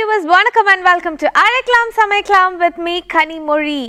viewers வணக்கம் and welcome to அழைக்கலாம் சமைக்கலாம் வித் மீ கனிமொழி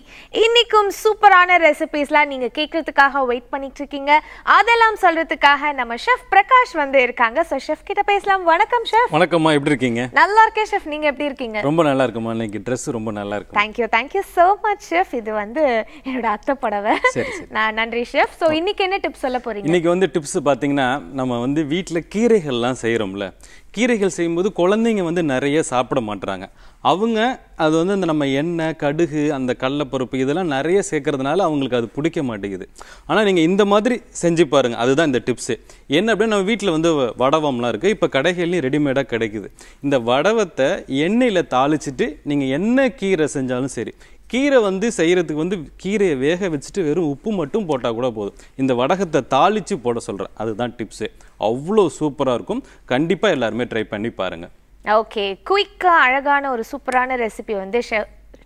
இன்னைக்கும் சூப்பரான ரெசிபீஸ்லாம் நீங்கள் கேட்குறதுக்காக வெயிட் பண்ணிட்டு இருக்கீங்க அதெல்லாம் சொல்றதுக்காக நம்ம ஷெஃப் பிரகாஷ் வந்து இருக்காங்க ஸோ ஷெஃப் கிட்ட பேசலாம் வணக்கம் ஷெஃப் வணக்கம்மா எப்படி இருக்கீங்க நல்லா இருக்கேன் ஷெஃப் நீங்கள் எப்படி இருக்கீங்க ரொம்ப நல்லா இருக்குமா இன்னைக்கு ட்ரெஸ் ரொம்ப நல்லா இருக்கும் thank you thank you so much chef இது வந்து என்னோட அத்தை புடவை நான் நன்றி ஷெஃப் ஸோ இன்னைக்கு என்ன டிப்ஸ் சொல்ல போறீங்க இன்னைக்கு வந்து டிப்ஸ் பார்த்தீங்கன்னா நம்ம வந்து வீட்டில் கீரைகள்லாம் செய்கிறோம்ல கீரைகள் செய்யும்போது குழந்தைங்க வந்து நிறைய சாப்பிட மாட்டுறாங்க அவங்க அது வந்து இந்த நம்ம எண்ணெய் கடுகு அந்த கடலப்பருப்பு இதெல்லாம் நிறைய சேர்க்கறதுனால அவங்களுக்கு அது பிடிக்க மாட்டேங்குது ஆனால் நீங்கள் இந்த மாதிரி செஞ்சு பாருங்கள் அதுதான் இந்த டிப்ஸு என்ன அப்படின்னா நம்ம வீட்டில் வந்து வடவம்லாம் இருக்குது இப்போ கடைகள்லையும் ரெடிமேடாக கிடைக்குது இந்த வடவத்தை எண்ணெயில் தாளிச்சிட்டு நீங்கள் என்ன கீரை செஞ்சாலும் சரி கீரை வந்து செய்கிறதுக்கு வந்து கீரையை வேக வச்சுட்டு வெறும் உப்பு மட்டும் போட்டால் கூட போதும் இந்த வடகத்தை தாளித்து போட சொல்கிறேன் அதுதான் டிப்ஸு அவ்வளோ சூப்பராக இருக்கும் கண்டிப்பாக எல்லாருமே ட்ரை பண்ணி பாருங்கள் ஓகே குயிக்காக அழகான ஒரு சூப்பரான ரெசிபி வந்து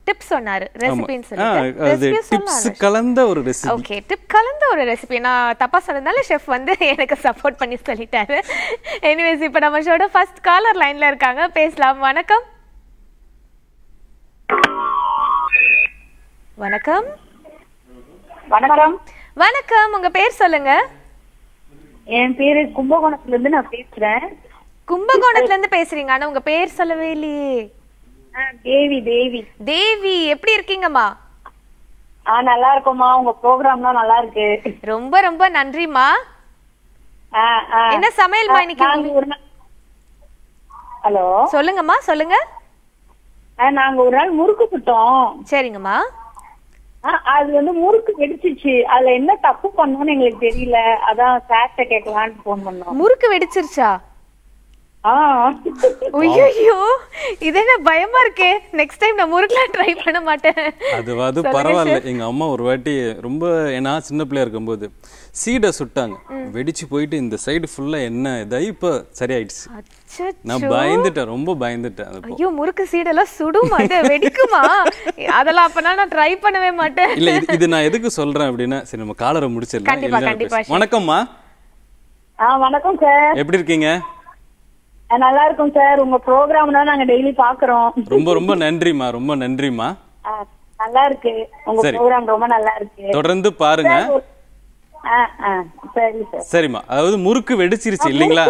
டிப்ஸ் சொன்னாரு ரெசிபின்னு கலந்த ஒரு ரெசிபி ஓகே டிப் கலந்த ஒரு ரெசிபி நான் தப்பா சொன்னதால செஃப் வந்து எனக்கு சப்போர்ட் பண்ணி சொல்லிட்டாரு எனிவேஸ் இப்போ நம்ம ஷோட ஃபர்ஸ்ட் காலர் லைன்ல இருக்காங்க பேசலாம் வணக்கம் வணக்கம் வணக்கம் வணக்கம் உங்க பேர் சொல்லுங்க என் பேரு கும்பகோணத்துல இருந்து நான் பேசுறேன் கும்பகோணத்துல இருந்து பேசுறீங்க ஆனா உங்க பேர் சொல்லவே இல்லையே தேவி தேவி தேவி எப்படி இருக்கீங்கம்மா ஆ நல்லா இருக்குமா உங்க ப்ரோக்ராம்லாம் நல்லா இருக்கு ரொம்ப ரொம்ப நன்றிமா என்ன சமையல் சமையல்மா இன்னைக்கு ஹலோ சொல்லுங்கம்மா சொல்லுங்க நாங்க ஒரு நாள் முறுக்கு புட்டோம் சரிங்கம்மா அது வந்து முறுக்கு வெடிச்சிச்சு அதுல என்ன தப்பு பண்ணோம்னு எங்களுக்கு தெரியல அதான் சார்ட்ட கேட்கலான்னு போன் பண்ணோம் முறுக்கு வெடிச்சிருச்சா ஐயோ என்ன பயமா நெக்ஸ்ட் டைம் நான் ட்ரை பண்ண மாட்டேன் பரவாயில்ல எங்க அம்மா ஒரு வாட்டி ரொம்ப ஏன்னா சின்ன பிள்ளையா சீடை சுட்டாங்க வெடிச்சு போயிட்டு இந்த சைடு ஃபுல்லா என்ன இதாயி இப்ப சரியாயிடுச்சு நான் பயந்துட்டேன் ரொம்ப பயந்துட்டேன் ஐயோ முறுக்கு சீடெல்லாம் சுடுமா அது வெடிக்குமா அதெல்லாம் அப்பனா நான் ட்ரை பண்ணவே மாட்டேன் இல்ல இது நான் எதுக்கு சொல்றேன் அப்படின்னா சரி நம்ம காலரை முடிச்சிடலாம் வணக்கம்மா வணக்கம் சார் எப்படி இருக்கீங்க நல்லா இருக்கும் சார் உங்க ப்ரோக்ராம் தான் நாங்க டெய்லி பாக்குறோம் ரொம்ப ரொம்ப நன்றிமா ரொம்ப நன்றிமா நல்லா இருக்கு உங்க ப்ரோக்ராம் ரொம்ப நல்லா இருக்கு தொடர்ந்து பாருங்க சரிமா அதாவது முறுக்கு வெடிச்சிருச்சு இல்லீங்களா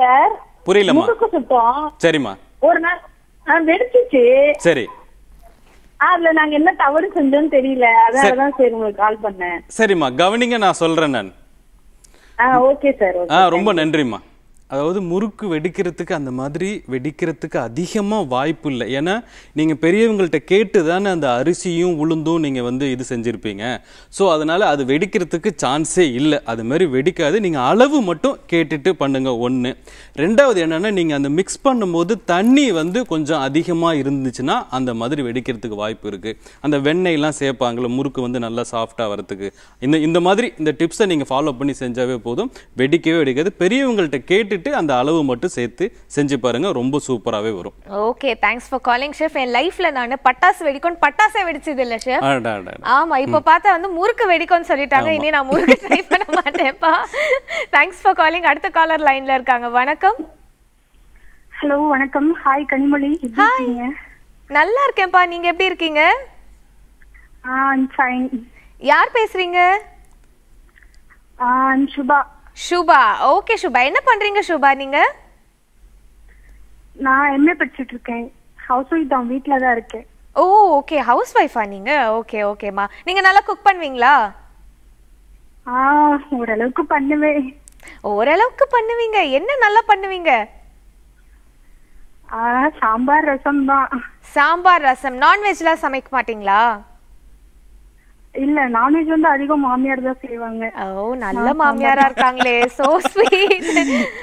சார் புரியலமா முறுக்கு சுத்தம் சரிமா ஒரு நாள் வெடிச்சிச்சு சரி அதுல நாங்க என்ன தவறு செஞ்சோம்னு தெரியல அதனாலதான் சரி உங்களுக்கு கால் பண்ணேன் சரிமா கவனிங்க நான் சொல்றேன் நான் ஓகே சார் ரொம்ப நன்றிமா அதாவது முறுக்கு வெடிக்கிறதுக்கு அந்த மாதிரி வெடிக்கிறதுக்கு அதிகமாக வாய்ப்பு இல்லை ஏன்னா நீங்கள் பெரியவங்கள்ட்ட கேட்டு தானே அந்த அரிசியும் உளுந்தும் நீங்கள் வந்து இது செஞ்சுருப்பீங்க ஸோ அதனால் அது வெடிக்கிறதுக்கு சான்ஸே இல்லை அது மாதிரி வெடிக்காது நீங்கள் அளவு மட்டும் கேட்டுட்டு பண்ணுங்கள் ஒன்று ரெண்டாவது என்னென்னா நீங்கள் அந்த மிக்ஸ் பண்ணும்போது தண்ணி வந்து கொஞ்சம் அதிகமாக இருந்துச்சுன்னா அந்த மாதிரி வெடிக்கிறதுக்கு வாய்ப்பு இருக்குது அந்த வெண்ணெய்லாம் சேர்ப்பாங்களே முறுக்கு வந்து நல்லா சாஃப்டாக வரத்துக்கு இந்த இந்த மாதிரி இந்த டிப்ஸை நீங்கள் ஃபாலோ பண்ணி செஞ்சாவே போதும் வெடிக்கவே வெடிக்காது பெரியவங்கள்ட்ட கேட்டு கேட்டுட்டு அந்த அளவு மட்டும் சேர்த்து செஞ்சு பாருங்க ரொம்ப சூப்பராகவே வரும் okay thanks for calling chef என் லைஃப்ல நான் பட்டாசு வெடிக்கணும் பட்டாசே வெடிச்சது இல்லை ஷெஃப் ஆமா இப்போ பார்த்தா வந்து முறுக்கு வெடிக்கும்னு சொல்லிட்டாங்க இனி நான் முறுக்கு ட்ரை பண்ண மாட்டேன்ப்பா தேங்க்ஸ் ஃபார் காலிங் அடுத்த காலர் லைன்ல இருக்காங்க வணக்கம் ஹலோ வணக்கம் ஹாய் கனிமொழி ஹாய் நல்லா இருக்கேன்ப்பா நீங்க எப்படி இருக்கீங்க யார் பேசுறீங்க சுபா சுபா ஓகே சுபா என்ன பண்றீங்க சுபா நீங்க நான் எம்ஏ படிச்சிட்டு இருக்கேன் ஹவுஸ் ஒய்ஃப் தான் வீட்ல தான் இருக்கேன் ஓ ஓகே ஹவுஸ் ஒய்ஃபா நீங்க ஓகே ஓகேமா நீங்க நல்லா குக் பண்ணுவீங்களா ஆ ஓரளவுக்கு பண்ணுவேன் ஓரளவுக்கு பண்ணுவீங்க என்ன நல்லா பண்ணுவீங்க சாம்பார் ரசம் தான் சாம்பார் ரசம் நான்வெஜ்லாம் சமைக்க மாட்டீங்களா இல்ல நான்வெஜ் வந்து அதிகம் மாமியார் தான் செய்வாங்க ஓ நல்ல மாமியாரா இருக்காங்களே சோ ஸ்வீட்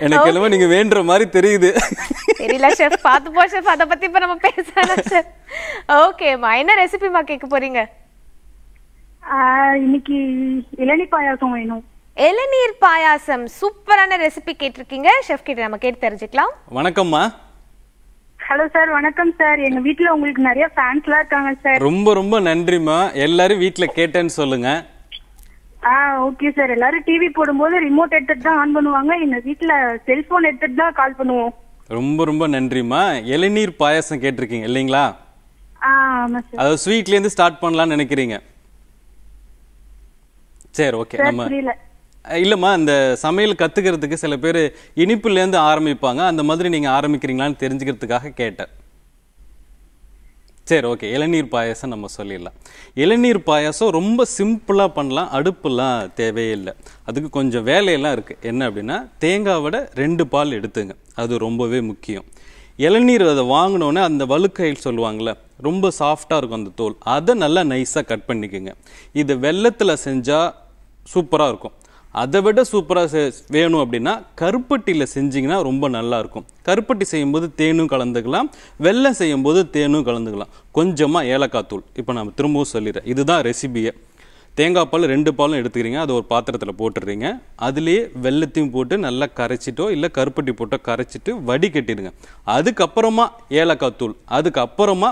எனக்கு என்னமோ நீங்க வேண்டற மாதிரி தெரியுது தெரியல ஷெஃப் பாத்து போ ஷெஃப் அத பத்தி இப்ப நம்ம பேசலாம் ஷெஃப் ஓகே என்ன ரெசிபி மா கேக்க போறீங்க இன்னைக்கு இளநீர் பாயாசம் வேணும் இளநீர் பாயாசம் சூப்பரான ரெசிபி கேட்டிருக்கீங்க செஃப் கிட்ட நம்ம கேட்டு தெரிஞ்சுக்கலாம் வணக்கம்மா ஹலோ சார் வணக்கம் சார் எங்க வீட்ல உங்களுக்கு நிறைய ஃபேன்ஸ் எல்லாம் இருக்காங்க சார் ரொம்ப ரொம்ப நன்றிமா எல்லாரும் வீட்ல கேட்டேன்னு சொல்லுங்க ஆ ஓகே சார் எல்லாரும் டிவி போடும்போது ரிமோட் எடுத்துட்டு தான் ஆன் பண்ணுவாங்க எங்க வீட்ல செல்போன் எடுத்துட்டு தான் கால் பண்ணுவோம் ரொம்ப ரொம்ப நன்றிமா இளநீர் பாயாசம் கேட்டிருக்கீங்க இல்லைங்களா அதாவது ஸ்வீட்ல இருந்து ஸ்டார்ட் பண்ணலாம்னு நினைக்கிறீங்க சரி ஓகே நம்ம இல்லைம்மா இந்த சமையல் கற்றுக்கிறதுக்கு சில பேர் இனிப்புலேருந்து ஆரம்பிப்பாங்க அந்த மாதிரி நீங்கள் ஆரம்பிக்கிறீங்களான்னு தெரிஞ்சுக்கிறதுக்காக கேட்டேன் சரி ஓகே இளநீர் பாயசம் நம்ம சொல்லிடலாம் இளநீர் பாயசம் ரொம்ப சிம்பிளாக பண்ணலாம் அடுப்புலாம் தேவையே இல்லை அதுக்கு கொஞ்சம் வேலையெல்லாம் இருக்குது என்ன அப்படின்னா தேங்காவோட ரெண்டு பால் எடுத்துங்க அது ரொம்பவே முக்கியம் இளநீர் அதை வாங்கினோன்னே அந்த வழுக்கையில் சொல்லுவாங்கள்ல ரொம்ப சாஃப்டாக இருக்கும் அந்த தோல் அதை நல்லா நைஸாக கட் பண்ணிக்கோங்க இது வெள்ளத்தில் செஞ்சால் சூப்பராக இருக்கும் அதை விட சூப்பராக வேணும் அப்படின்னா கருப்பட்டியில் செஞ்சிங்கன்னா ரொம்ப நல்லாயிருக்கும் கருப்பட்டி செய்யும்போது தேனும் கலந்துக்கலாம் வெள்ளம் செய்யும்போது தேனும் கலந்துக்கலாம் கொஞ்சமாக ஏலக்காய் தூள் இப்போ நம்ம திரும்பவும் சொல்லிடுறேன் இதுதான் ரெசிபியை தேங்காய் பால் ரெண்டு பாலும் எடுத்துக்கிறீங்க அது ஒரு பாத்திரத்தில் போட்டுடுறீங்க அதுலேயே வெள்ளத்தையும் போட்டு நல்லா கரைச்சிட்டோ இல்லை கருப்பட்டி போட்டோ கரைச்சிட்டு வடி கட்டிடுங்க அதுக்கப்புறமா ஏலக்காய் தூள் அதுக்கப்புறமா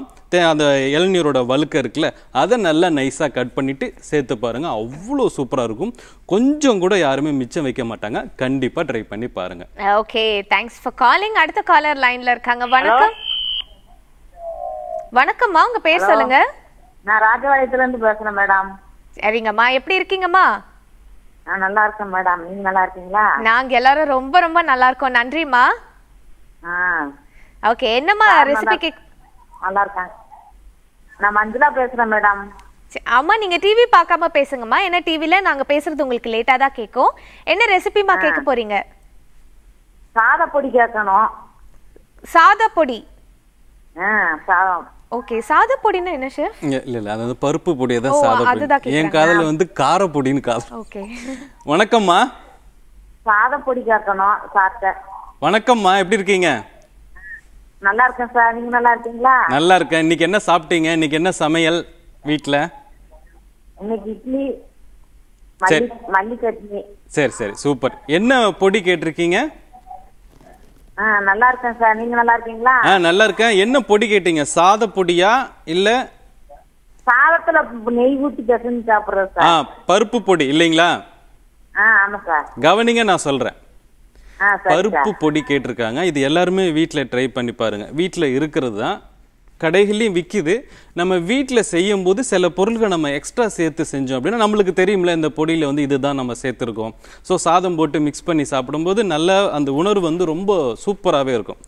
அந்த இளநீரோட வழுக்க இருக்குல்ல அதை நல்லா நைஸாக கட் பண்ணிவிட்டு சேர்த்து பாருங்கள் அவ்வளோ சூப்பராக இருக்கும் கொஞ்சம் கூட யாருமே மிச்சம் வைக்க மாட்டாங்க கண்டிப்பாக ட்ரை பண்ணி பாருங்கள் ஓகே தேங்க்ஸ் ஃபார் காலிங் அடுத்த காலர் லைனில் இருக்காங்க வணக்கம் வணக்கம்மா உங்கள் பேர் சொல்லுங்கள் நான் ராஜபாளையத்துலேருந்து பேசுகிறேன் மேடம் சரிங்கம்மா எப்படி இருக்கீங்கம்மா நான் நல்லா இருக்கேன் மேடம் நீங்க நல்லா இருக்கீங்களா நாங்க எல்லாரும் ரொம்ப ரொம்ப நல்லா இருக்கோம் நன்றிம்மா ஓகே என்னம்மா ரெசிபி கேக் நல்லா இருக்கேன் நான் மஞ்சுளா பேசுறேன் மேடம் ஆமா நீங்க டிவி பார்க்காம பேசுங்கம்மா ஏன்னா டிவில நாங்க பேசுறது உங்களுக்கு லேட்டா தான் கேட்கும் என்ன ரெசிபிமா கேட்க போறீங்க சாதப்பொடி கேட்கணும் சாதப்பொடி சாதம் ஓகே சாத பொடினா என்ன ஷெஃப் இல்ல இல்ல அது பருப்பு பொடி தான் சாத பொடி என் காதல வந்து கார பொடின்னு காதல் ஓகே வணக்கம்மா சாத பொடி கேட்கணும் சாத்த வணக்கம்மா எப்படி இருக்கீங்க நல்லா இருக்கேன் சார் நீங்க நல்லா இருக்கீங்களா நல்லா இருக்கேன் இன்னைக்கு என்ன சாப்பிட்டீங்க இன்னைக்கு என்ன சமையல் வீட்ல இன்னைக்கு இட்லி மல்லி மல்லி சட்னி சரி சரி சூப்பர் என்ன பொடி கேட்டிருக்கீங்க நல்லா இருக்கேன் சார் நீங்க நல்லா இருக்கீங்களா ஆ நல்லா இருக்கேன் என்ன பொடி கேட்டீங்க சாத பொடியா இல்ல சாதத்துல நெய் ஊத்தி பிசைஞ்சு சாப்பிடுறேன் சார் பருப்பு பொடி இல்லைங்களா ஆ ஆமா சார் கவனிங்க நான் சொல்றேன் பருப்பு பொடி கேட்டிருக்காங்க இது எல்லாருமே வீட்டில் ட்ரை பண்ணி பாருங்க வீட்டுல இருக்கிறது தான் கடைகள்லையும் விற்கிது நம்ம வீட்டில் செய்யும் போது சில பொருள்கள் நம்ம எக்ஸ்ட்ரா சேர்த்து செஞ்சோம் அப்படின்னா நம்மளுக்கு தெரியும்ல இந்த பொடியில் வந்து இதுதான் நம்ம சேர்த்துருக்கோம் ஸோ சாதம் போட்டு மிக்ஸ் பண்ணி சாப்பிடும்போது நல்ல அந்த உணர்வு வந்து ரொம்ப சூப்பராகவே இருக்கும்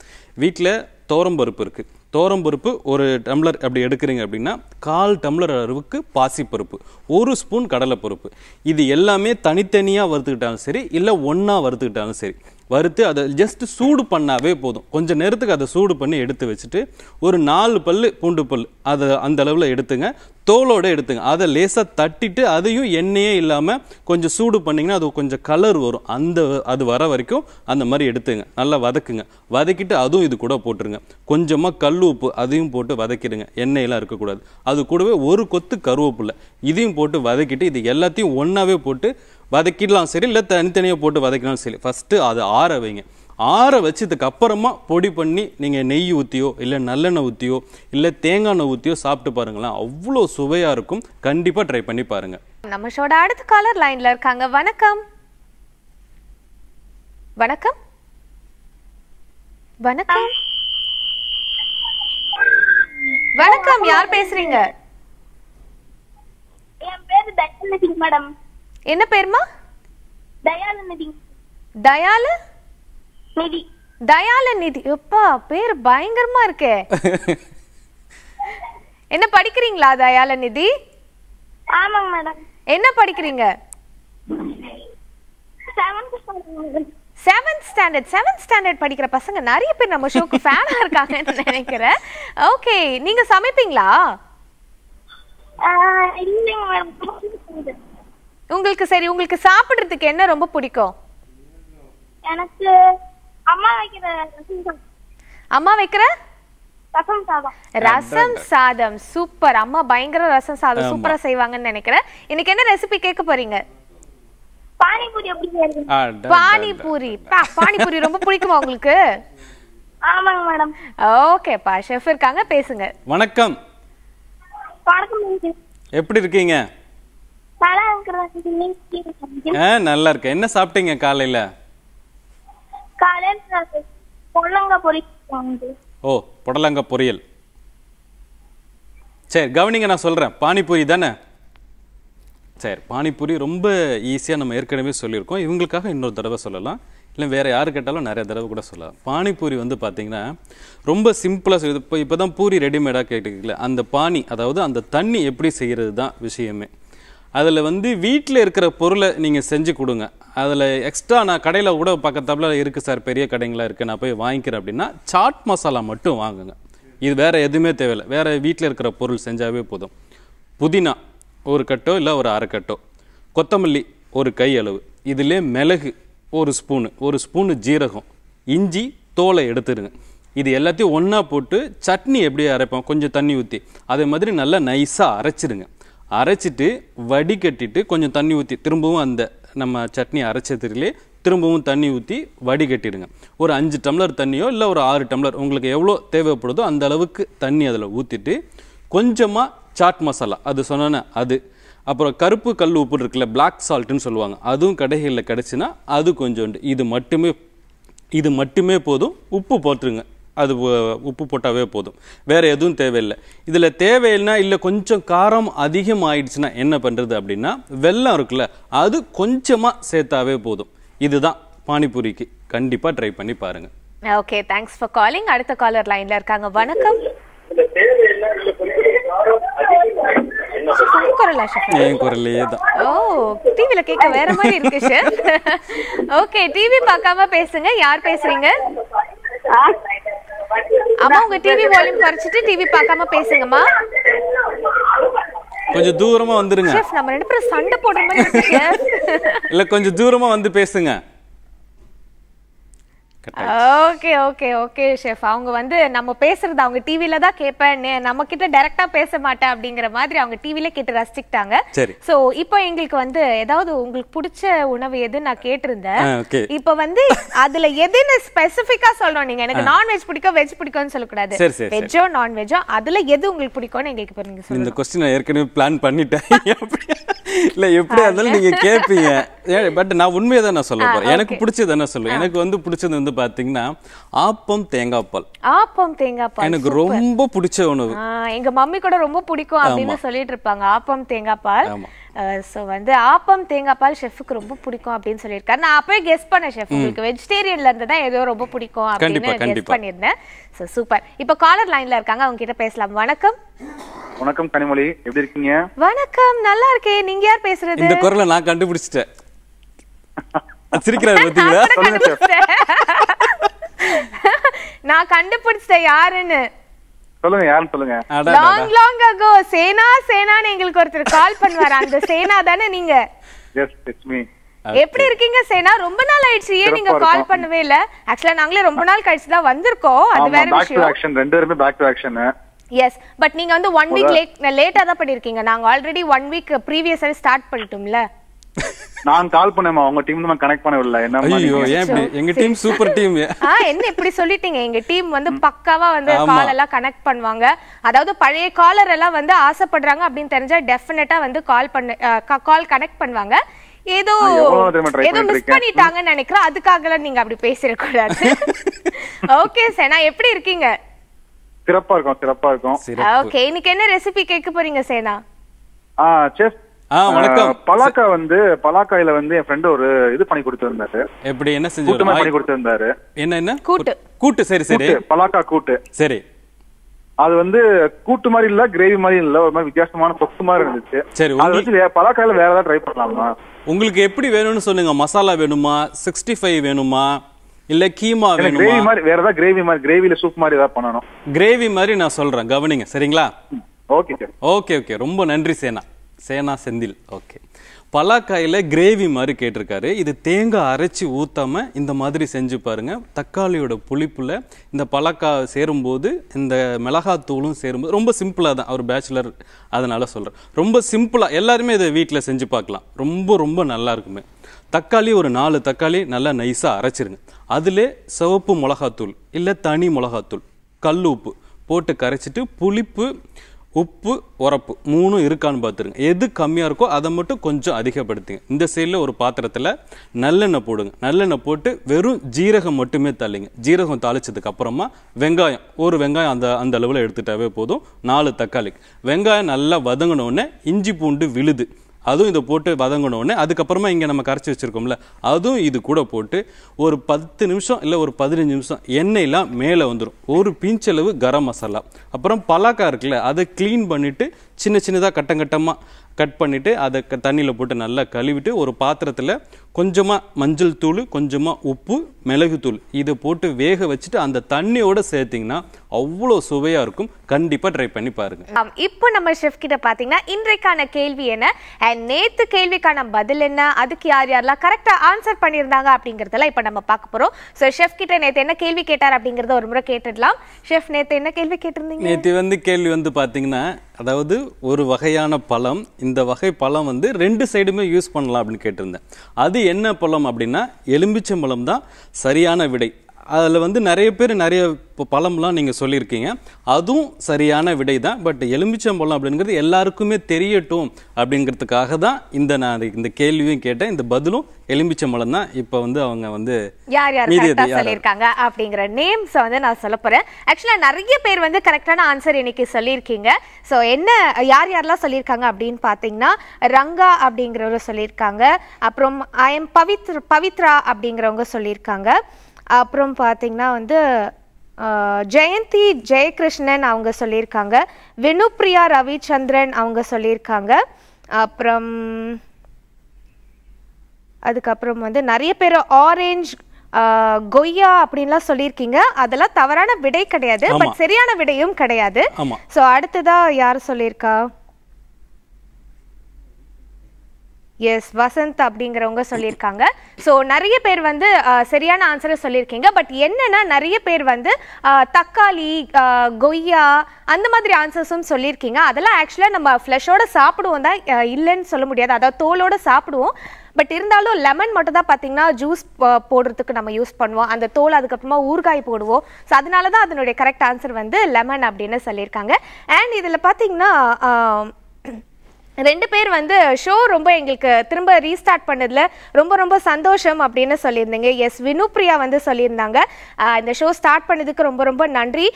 வீட்டில் தோரம்பருப்பு இருக்குது தோரம்பருப்பு ஒரு டம்ளர் அப்படி எடுக்கிறீங்க அப்படின்னா கால் டம்ளர் அளவுக்கு பாசிப்பருப்பு ஒரு ஸ்பூன் கடலைப்பருப்பு இது எல்லாமே தனித்தனியாக வறுத்துக்கிட்டாலும் சரி இல்லை ஒன்றா வறுத்துக்கிட்டாலும் சரி வறுத்து அதை ஜஸ்ட் சூடு பண்ணாவே போதும் கொஞ்சம் நேரத்துக்கு அதை சூடு பண்ணி எடுத்து வச்சுட்டு ஒரு நாலு பல் பூண்டு பல் அதை அந்த அளவில் எடுத்துங்க தோலோடு எடுத்துங்க அதை லேசாக தட்டிட்டு அதையும் எண்ணெயே இல்லாமல் கொஞ்சம் சூடு பண்ணிங்கன்னா அது கொஞ்சம் கலர் வரும் அந்த அது வர வரைக்கும் அந்த மாதிரி எடுத்துங்க நல்லா வதக்குங்க வதக்கிட்டு அதுவும் இது கூட போட்டுருங்க கொஞ்சமாக கல் உப்பு அதையும் போட்டு வதக்கிடுங்க எண்ணெயெல்லாம் இருக்கக்கூடாது அது கூடவே ஒரு கொத்து கருவேப்பில்லை இதையும் போட்டு வதக்கிட்டு இது எல்லாத்தையும் ஒன்றாவே போட்டு வதக்கிடலாம் சரி இல்லை தனித்தனியாக போட்டு வதக்கினாலும் சரி ஃபஸ்ட்டு அது ஆற வைங்க ஆற வச்சதுக்கு அப்புறமா பொடி பண்ணி நீங்கள் நெய் ஊற்றியோ இல்லை நல்லெண்ணெய் ஊற்றியோ இல்லை தேங்காய் எண்ணெய் ஊற்றியோ சாப்பிட்டு பாருங்களேன் அவ்வளோ சுவையாக இருக்கும் கண்டிப்பாக ட்ரை பண்ணி பாருங்கள் நம்ம ஷோட அடுத்த காலர் லைனில் இருக்காங்க வணக்கம் வணக்கம் வணக்கம் வணக்கம் யார் பேசுறீங்க என் பேரு மேடம் என்ன பேருமா தயால நிதி தயால நிதி தயால நிதி எப்பா பேர் பயங்கரமா இருக்கே என்ன படிக்கிறீங்களா தயால நிதி ஆமாங்க மேடம் என்ன படிக்கிறீங்க செவன்த் ஸ்டாண்டர்ட் செவன்த் ஸ்டாண்டர்ட் படிக்கிற பசங்க நிறைய பேர் நம்ம ஷோக்கு ஃபேனா இருக்காங்கன்னு நினைக்கிறேன் ஓகே நீங்க சமைப்பீங்களா உங்களுக்கு சரி உங்களுக்கு சாப்பிடுறதுக்கு என்ன ரொம்ப பிடிக்கும் எனக்கு அம்மா வைக்கிற அம்மா வைக்கிற ரசம் சாதம் சூப்பர் அம்மா பயங்கர ரசம் சாதம் சூப்பரா செய்வாங்கன்னு நினைக்கிறேன் இன்னைக்கு என்ன ரெசிபி கேட்க போறீங்க பானிபூரி எப்படி பானிபூரி பானிபூரி ரொம்ப பிடிக்குமா உங்களுக்கு ஆமாங்க மேடம் ஓகேப்பா ஷெஃப் இருக்காங்க பேசுங்க வணக்கம் வணக்கம் எப்படி இருக்கீங்க நல்லா இருக்க என்ன சாப்பிட்டீங்க காலையில ஓ புடலங்க பொரியல் சரி கவனிங்க நான் சொல்றேன் பானிபூரி தானே சரி பானிபூரி ரொம்ப ஈஸியாக நம்ம ஏற்கனவே சொல்லியிருக்கோம் இவங்களுக்காக இன்னொரு தடவை சொல்லலாம் இல்லை வேறு யார் கேட்டாலும் நிறைய தடவை கூட சொல்லலாம் பானிபூரி வந்து பார்த்தீங்கன்னா ரொம்ப சிம்பிளாக சொல்லி இப்போ இப்போ தான் பூரி ரெடிமேடாக கேட்டுக்கல அந்த பானி அதாவது அந்த தண்ணி எப்படி செய்கிறது தான் விஷயமே அதில் வந்து வீட்டில் இருக்கிற பொருளை நீங்கள் செஞ்சு கொடுங்க அதில் எக்ஸ்ட்ரா நான் கடையில் கூட பக்கத்தாப்பில் இருக்குது சார் பெரிய கடைங்களாக இருக்குது நான் போய் வாங்கிக்கிறேன் அப்படின்னா சாட் மசாலா மட்டும் வாங்குங்க இது வேறு எதுவுமே தேவையில்லை வேறு வீட்டில் இருக்கிற பொருள் செஞ்சாவே போதும் புதினா ஒரு கட்டோ இல்லை ஒரு அரைக்கட்டோ கொத்தமல்லி ஒரு கை அளவு இதிலே மிளகு ஒரு ஸ்பூனு ஒரு ஸ்பூனு ஜீரகம் இஞ்சி தோலை எடுத்துருங்க இது எல்லாத்தையும் ஒன்றா போட்டு சட்னி எப்படி அரைப்போம் கொஞ்சம் தண்ணி ஊற்றி அதே மாதிரி நல்லா நைஸாக அரைச்சிருங்க அரைச்சிட்டு வடிகட்டிட்டு கொஞ்சம் தண்ணி ஊற்றி திரும்பவும் அந்த நம்ம சட்னி அரைச்சதுலேயே திரும்பவும் தண்ணி ஊற்றி வடிகட்டிடுங்க ஒரு அஞ்சு டம்ளர் தண்ணியோ இல்லை ஒரு ஆறு டம்ளர் உங்களுக்கு எவ்வளோ தேவைப்படுதோ அந்த அளவுக்கு தண்ணி அதில் ஊற்றிட்டு கொஞ்சமாக சாட் மசாலா அது சொன்னேன்னு அது அப்புறம் கருப்பு கல் உப்பு இருக்குல்ல பிளாக் சால்ட்டுன்னு சொல்லுவாங்க அதுவும் கடைகளில் கிடச்சுன்னா அது கொஞ்சோண்டு இது மட்டுமே இது மட்டுமே போதும் உப்பு போட்டுருங்க அது உப்பு போட்டாவே போதும் வேறு எதுவும் தேவையில்லை இதில் தேவையில்லைனா இல்லை கொஞ்சம் காரம் அதிகமாகிடுச்சுன்னா என்ன பண்ணுறது அப்படின்னா வெள்ளம் இருக்குல்ல அது கொஞ்சமாக சேர்த்தாவே போதும் இதுதான் பானிபூரிக்கு கண்டிப்பாக ட்ரை பண்ணி பாருங்கள் ஓகே தேங்க்ஸ் ஃபார் காலிங் அடுத்த காலர் லைனில் இருக்காங்க வணக்கம் தான் ஓ கேட்க வேற மாதிரி இருக்கு ஓகே டிவி பார்க்காம பேசுங்க யார் பேசுறீங்க அம்மா உங்க டிவி வால்யூம் குறைச்சிட்டு டிவி பார்க்காம பேசுங்கம்மா கொஞ்சம் தூரமா வந்துருங்க நம்ம ரெண்டு பேரும் சண்டை போடுற மாதிரி இல்ல கொஞ்சம் தூரமா வந்து பேசுங்க ஓகே ஓகே ஓகே ஷெஃப் அவங்க வந்து நம்ம பேசுறது அவங்க டிவில தான் கேட்பேன் நம்ம கிட்ட டைரக்டா பேச மாட்டேன் அப்படிங்கிற மாதிரி அவங்க டிவில கேட்டு ரசிச்சுக்கிட்டாங்க சோ இப்போ எங்களுக்கு வந்து ஏதாவது உங்களுக்கு பிடிச்ச உணவு எது நான் கேட்டிருந்தேன் இப்போ வந்து அதுல எதுன்னு ஸ்பெசிபிக்கா சொல்லணும் நீங்க எனக்கு நான்வெஜ் பிடிக்கும் வெஜ் பிடிக்கும்னு சொல்லக்கூடாது வெஜ்ஜோ நான்வெஜ்ஜோ அதுல எது உங்களுக்கு பிடிக்கும்னு எங்களுக்கு இப்போ நீங்க இந்த கொஸ்டின் ஏற்கனவே பிளான் பண்ணிட்டேன் இல்ல எப்படி இருந்தாலும் நீங்க கேட்பீங்க பட் நான் உண்மையை தான் நான் சொல்ல போறேன் எனக்கு பிடிச்சது என்ன சொல்லுவேன் எனக்கு வந்து பிடிச்சது வந்து பாத்தீங்கன்னா ஆப்பம் தேங்காய் பால் ஆப்பம் தேங்காய் பால் எனக்கு ரொம்ப பிடிச்ச உணவு எங்க மம்மி கூட ரொம்ப பிடிக்கும் அப்படின்னு சொல்லிட்டு இருப்பாங்க ஆப்பம் தேங்காய் பால் ஸோ வந்து ஆப்பம் தேங்காய் பால் ஷெஃபுக்கு ரொம்ப பிடிக்கும் அப்படின்னு சொல்லியிருக்காரு நான் அப்பவே கெஸ் பண்ண ஷெஃப் உங்களுக்கு வெஜிடேரியன்ல இருந்து தான் ஏதோ ரொம்ப பிடிக்கும் அப்படின்னு கெஸ் பண்ணியிருந்தேன் ஸோ சூப்பர் இப்போ காலர் லைன்ல இருக்காங்க அவங்க கிட்ட பேசலாம் வணக்கம் வணக்கம் கனிமொழி எப்படி இருக்கீங்க வணக்கம் நல்லா இருக்கேன் நீங்க யார் பேசுறது இந்த குரலை நான் கண்டுபிடிச்சிட்டேன் சிரிக்கிறாரு பாத்தீங்களா நான் கண்டுபிடிச்சிட்டேன் யாருன்னு சொல்லுங்க யாரும் சொல்லுங்க லாங் லாங் அகோ சேனா சேனான்னு எங்களுக்கு ஒருத்தர் கால் பண்ணுவார் அந்த சேனா தானே நீங்க எப்படி இருக்கீங்க சேனா ரொம்ப நாள் ஆயிடுச்சு ஏன் நீங்க கால் பண்ணவே இல்ல ஆக்சுவலா நாங்களே ரொம்ப நாள் கழிச்சு தான் வந்திருக்கோம் அது வேற விஷயம் ரெண்டு பேருமே back to action yes but நீங்க வந்து ஒன் வீக் லேட் லேட்டா தான் பண்ணிருக்கீங்க நாங்க already one week previous start பண்ணிட்டோம்ல நான் கால் பண்ணேமா உங்க டீம் நான் கனெக்ட் பண்ணவில்லை என்ன ஐயோ ஏன் இப்படி எங்க டீம் சூப்பர் டீம் ஆ என்ன இப்படி சொல்லிட்டீங்க எங்க டீம் வந்து பக்காவா வந்து கால் எல்லாம் கனெக்ட் பண்ணுவாங்க அதாவது பழைய காலர் எல்லாம் வந்து ஆசைப்படுறாங்க அப்படின்னு தெரிஞ்சா டெஃபினட்டா வந்து கால் பண்ண கால் கனெக்ட் பண்ணுவாங்க ஏதோ ஏதோ மிஸ் பண்ணிட்டாங்கன்னு நினைக்கிறேன் அதுக்காக நீங்க அப்படி பேசிட கூடாது ஓகே சேனா எப்படி இருக்கீங்க சிறப்பா இருக்கும் சிறப்பா இருக்கும் ஓகே இன்னைக்கு என்ன ரெசிபி கேட்க போறீங்க சேனா செஃப் பலாக்கா வந்து பலாக்காயில வந்து என் ஃப்ரெண்ட் ஒரு இது பண்ணி கொடுத்திருந்தாரு எப்படி என்ன செஞ்சு கூட்டு பண்ணி கொடுத்திருந்தாரு என்ன என்ன கூட்டு கூட்டு சரி சரி பலாக்கா கூட்டு சரி அது வந்து கூட்டு மாதிரி இல்ல கிரேவி மாதிரி இல்ல ஒரு மாதிரி வித்தியாசமான தொக்கு மாதிரி இருந்துச்சு சரி அது வச்சு பலாக்காயில வேற ஏதாவது ட்ரை பண்ணலாமா உங்களுக்கு எப்படி வேணும்னு சொல்லுங்க மசாலா வேணுமா சிக்ஸ்டி ஃபைவ் வேணுமா இல்ல கீமா வேணுமா கிரேவி மாதிரி வேற ஏதாவது கிரேவி மாதிரி கிரேவில சூப் மாதிரி ஏதாவது பண்ணனும் கிரேவி மாதிரி நான் சொல்றேன் கவனிங்க சரிங்களா ஓகே சார் ஓகே ஓகே ரொம்ப நன்றி சேனா சேனா செந்தில் ஓகே பலாக்காயில் கிரேவி மாதிரி கேட்டிருக்காரு இது தேங்காய் அரைச்சி ஊற்றாமல் இந்த மாதிரி செஞ்சு பாருங்கள் தக்காளியோட புளிப்பில் இந்த பலாக்காய் சேரும்போது இந்த மிளகாத்தூளும் சேரும்போது ரொம்ப சிம்பிளாக தான் அவர் பேச்சுலர் அதனால் சொல்கிறேன் ரொம்ப சிம்பிளாக எல்லாருமே இதை வீட்டில் செஞ்சு பார்க்கலாம் ரொம்ப ரொம்ப நல்லா இருக்குமே தக்காளி ஒரு நாலு தக்காளி நல்லா நைஸாக அரைச்சிருங்க அதில் சிவப்பு மிளகாத்தூள் இல்லை தனி மிளகாத்தூள் கல் உப்பு போட்டு கரைச்சிட்டு புளிப்பு உப்பு உரப்பு மூணும் இருக்கான்னு பார்த்துருங்க எது கம்மியாக இருக்கோ அதை மட்டும் கொஞ்சம் அதிகப்படுத்துங்க இந்த சைடில் ஒரு பாத்திரத்தில் நல்லெண்ணெய் போடுங்க நல்லெண்ணெய் போட்டு வெறும் ஜீரகம் மட்டுமே தள்ளிங்க ஜீரகம் தாளிச்சதுக்கு அப்புறமா வெங்காயம் ஒரு வெங்காயம் அந்த அந்த அளவில் எடுத்துட்டாவே போதும் நாலு தக்காளி வெங்காயம் நல்லா வதங்கினோடனே இஞ்சி பூண்டு விழுது அதுவும் இதை போட்டு உடனே அதுக்கப்புறமா இங்கே நம்ம கரைச்சி வச்சுருக்கோம்ல அதுவும் இது கூட போட்டு ஒரு பத்து நிமிஷம் இல்லை ஒரு பதினஞ்சு நிமிஷம் எண்ணெயெலாம் மேலே வந்துடும் ஒரு பிஞ்சளவு கரம் மசாலா அப்புறம் பலாக்கா இருக்குல்ல அதை க்ளீன் பண்ணிவிட்டு சின்ன சின்னதாக கட்டம் கட்டமாக கட் பண்ணிவிட்டு அதை தண்ணியில் போட்டு நல்லா கழுவிட்டு ஒரு பாத்திரத்தில் கொஞ்சமாக மஞ்சள் தூள் கொஞ்சமாக உப்பு மிளகுத்தூள் இதை போட்டு வேக வச்சுட்டு அந்த தண்ணியோடு சேர்த்திங்கன்னா அவ்வளோ சுவையாக இருக்கும் கண்டிப்பாக ட்ரை பண்ணி பாருங்கள் இப்போ நம்ம ஷெஃப் கிட்ட பார்த்தீங்கன்னா இன்றைக்கான கேள்வி என்ன அண்ட் நேற்று கேள்விக்கான பதில் என்ன அதுக்கு யார் யாரெல்லாம் கரெக்டாக ஆன்சர் பண்ணியிருந்தாங்க அப்படிங்கிறதெல்லாம் இப்போ நம்ம பார்க்க போகிறோம் ஸோ ஷெஃப் கிட்ட நேற்று என்ன கேள்வி கேட்டார் அப்படிங்கிறத ஒரு முறை கேட்டுடலாம் ஷெஃப் நேற்று என்ன கேள்வி கேட்டிருந்தீங்க நேற்று வந்து கேள்வி வந்து பார்த்தீங்கன்னா அதாவது ஒரு வகையான பழம் இந்த வகை பழம் வந்து ரெண்டு சைடுமே யூஸ் பண்ணலாம் அப்படின்னு கேட்டிருந்தேன் அது என்ன பழம் அப்படின்னா எலும்பிச்சம்பழம் தான் சரியான விடை அதில் வந்து நிறைய பேர் நிறைய இப்போ பழம்லாம் நீங்கள் சொல்லியிருக்கீங்க அதுவும் சரியான விடை தான் பட் எலுமிச்சம்பழம் அப்படிங்கிறது எல்லாருக்குமே தெரியட்டும் அப்படிங்கிறதுக்காக தான் இந்த நான் இந்த கேள்வியும் கேட்டேன் இந்த பதிலும் எலுமிச்சம்பழம் தான் இப்போ வந்து அவங்க வந்து யார் யார் சொல்லியிருக்காங்க அப்படிங்கிற நேம்ஸை வந்து நான் சொல்ல போகிறேன் ஆக்சுவலாக நிறைய பேர் வந்து கரெக்டான ஆன்சர் இன்னைக்கு சொல்லியிருக்கீங்க ஸோ என்ன யார் யாரெல்லாம் சொல்லியிருக்காங்க அப்படின்னு பார்த்தீங்கன்னா ரங்கா அப்படிங்கிறவங்க சொல்லியிருக்காங்க அப்புறம் ஐ எம் பவித்ர பவித்ரா அப்படிங்கிறவங்க சொல்லியிருக்காங்க அப்புறம் பார்த்திங்கன்னா வந்து ஜெயந்தி ஜெயகிருஷ்ணன் அவங்க சொல்லியிருக்காங்க வினுப்ரியா ரவிச்சந்திரன் அவங்க சொல்லியிருக்காங்க அப்புறம் அதுக்கப்புறம் வந்து நிறைய பேர் ஆரேஞ்ச் கொய்யா அப்படின்லாம் சொல்லியிருக்கீங்க அதெல்லாம் தவறான விடை கிடையாது பட் சரியான விடையும் கிடையாது ஸோ அடுத்ததாக யார் சொல்லியிருக்கா எஸ் வசந்த் அப்படிங்கிறவங்க சொல்லியிருக்காங்க ஸோ நிறைய பேர் வந்து சரியான ஆன்சரை சொல்லியிருக்கீங்க பட் என்னென்னா நிறைய பேர் வந்து தக்காளி கொய்யா அந்த மாதிரி ஆன்சர்ஸும் சொல்லியிருக்கீங்க அதெல்லாம் ஆக்சுவலாக நம்ம ஃப்ளஷோட சாப்பிடுவோம் தான் இல்லைன்னு சொல்ல முடியாது அதாவது தோலோட சாப்பிடுவோம் பட் இருந்தாலும் லெமன் மட்டும் தான் பார்த்தீங்கன்னா ஜூஸ் போடுறதுக்கு நம்ம யூஸ் பண்ணுவோம் அந்த தோல் அதுக்கப்புறமா ஊறுகாய் போடுவோம் ஸோ அதனால தான் அதனுடைய கரெக்ட் ஆன்சர் வந்து லெமன் அப்படின்னு சொல்லியிருக்காங்க அண்ட் இதில் பார்த்தீங்கன்னா ரெண்டு பேர் வந்து ஷோ ரொம்ப எங்களுக்கு திரும்ப ரீஸ்டார்ட் பண்ணதில் ரொம்ப ரொம்ப சந்தோஷம் அப்படின்னு சொல்லியிருந்தீங்க எஸ் வினுப்ரியா வந்து சொல்லியிருந்தாங்க இந்த ஷோ ஸ்டார்ட் பண்ணதுக்கு ரொம்ப ரொம்ப நன்றி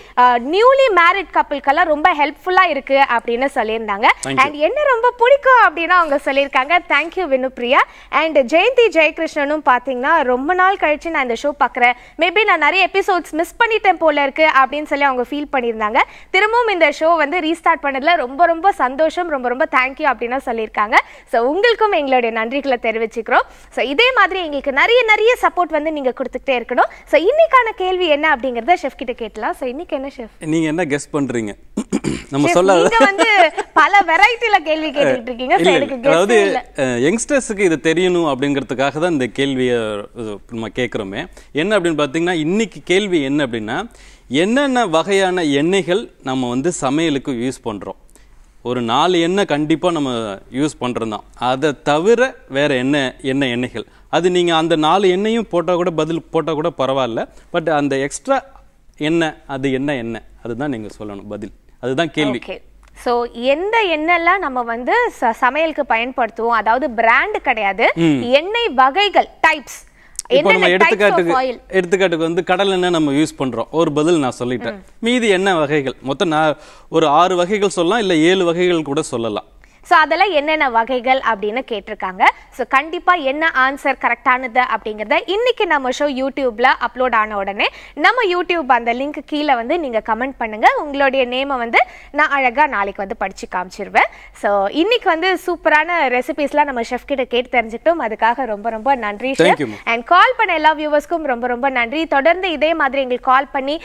நியூலி மேரிட் கப்பிள்கெல்லாம் ரொம்ப ஹெல்ப்ஃபுல்லாக இருக்குது அப்படின்னு சொல்லியிருந்தாங்க அண்ட் என்ன ரொம்ப பிடிக்கும் அப்படின்னு அவங்க சொல்லியிருக்காங்க தேங்க்யூ வினுப்ரியா அண்ட் ஜெயந்தி ஜெயகிருஷ்ணனும் பார்த்தீங்கன்னா ரொம்ப நாள் கழித்து நான் இந்த ஷோ பார்க்குறேன் மேபி நான் நிறைய எபிசோட்ஸ் மிஸ் பண்ணிட்டேன் போல இருக்கு அப்படின்னு சொல்லி அவங்க ஃபீல் பண்ணியிருந்தாங்க திரும்பவும் இந்த ஷோ வந்து ரீஸ்டார்ட் பண்ணதில் ரொம்ப ரொம்ப சந்தோஷம் ரொம்ப ரொம்ப தேங்க்யூ அப்படின்னு சொல்லியிருக்காங்க ஸோ உங்களுக்கும் எங்களுடைய நன்றிகளை தெரிவிச்சுக்கிறோம் ஸோ இதே மாதிரி எங்களுக்கு நிறைய நிறைய சப்போர்ட் வந்து நீங்கள் கொடுத்துக்கிட்டே இருக்கணும் ஸோ இன்னைக்கான கேள்வி என்ன அப்படிங்கிறத ஷெஃப் கிட்ட கேட்டலாம் ஸோ இன்னைக்கு என்ன ஷெஃப் நீங்கள் என்ன கெஸ் பண்ணுறீங்க நம்ம சொல்ல வந்து பல வெரைட்டில கேள்வி கேட்டுட்டு இருக்கீங்க அதாவது யங்ஸ்டர்ஸ்க்கு இது தெரியணும் அப்படிங்கிறதுக்காக தான் இந்த கேள்வியை நம்ம கேக்குறோமே என்ன அப்படின்னு பாத்தீங்கன்னா இன்னைக்கு கேள்வி என்ன அப்படின்னா என்னென்ன வகையான எண்ணெய்கள் நம்ம வந்து சமையலுக்கு யூஸ் பண்றோம் ஒரு நாலு எண்ணெய் கண்டிப்பாக நம்ம யூஸ் பண்ணுறது தான் அதை தவிர வேறு எண்ணெய் எண்ணெய் எண்ணெய்கள் அது நீங்கள் அந்த நாலு எண்ணெயும் போட்டால் கூட பதில் போட்டால் கூட பரவாயில்ல பட் அந்த எக்ஸ்ட்ரா எண்ணெய் அது என்ன எண்ணெய் அதுதான் நீங்கள் சொல்லணும் பதில் அதுதான் கேள்வி ஸோ எந்த எண்ணெய்லாம் நம்ம வந்து சமையலுக்கு பயன்படுத்துவோம் அதாவது பிராண்ட் கிடையாது எண்ணெய் வகைகள் டைப்ஸ் இப்போ நம்ம எடுத்துக்காட்டுக்கு எடுத்துக்காட்டுக்கு வந்து கடல் என்ன நம்ம யூஸ் பண்றோம் ஒரு பதில் நான் சொல்லிட்டேன் மீதி என்ன வகைகள் மொத்தம் நான் ஒரு ஆறு வகைகள் சொல்லலாம் இல்ல ஏழு வகைகள் கூட சொல்லலாம் ஸோ அதில் என்னென்ன வகைகள் அப்படின்னு கேட்டிருக்காங்க ஸோ கண்டிப்பாக என்ன ஆன்சர் கரெக்டானது அப்படிங்கிறத இன்றைக்கி நம்ம ஷோ யூடியூப்பில் அப்லோட் ஆன உடனே நம்ம யூடியூப் அந்த லிங்க் கீழே வந்து நீங்கள் கமெண்ட் பண்ணுங்கள் உங்களுடைய நேமை வந்து நான் அழகாக நாளைக்கு வந்து படித்து காமிச்சிருவேன் ஸோ இன்றைக்கி வந்து சூப்பரான ரெசிபிஸ்லாம் நம்ம ஷெஃப் கிட்ட கேட்டு தெரிஞ்சுக்கிட்டோம் அதுக்காக ரொம்ப ரொம்ப நன்றி அண்ட் கால் பண்ண எல்லா வியூவர்ஸ்க்கும் ரொம்ப ரொம்ப நன்றி தொடர்ந்து இதே மாதிரி எங்களுக்கு கால் பண்ணி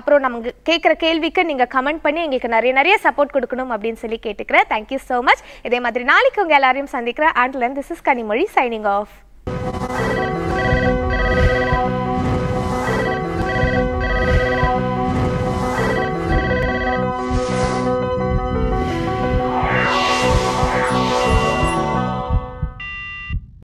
அப்புறம் நமக்கு கேட்குற கேள்விக்கு நீங்கள் கமெண்ட் பண்ணி எங்களுக்கு நிறைய நிறைய சப்போர்ட் கொடுக்கணும் அப்படின்னு சொல்லி கேட்டுக்கிறேன் தேங்க்யூ ஸோ மச் இதே மாதிரி நாளைக்கு உங்க எல்லாரையும் சந்திக்கிறேன் and this is Kanimozhi signing of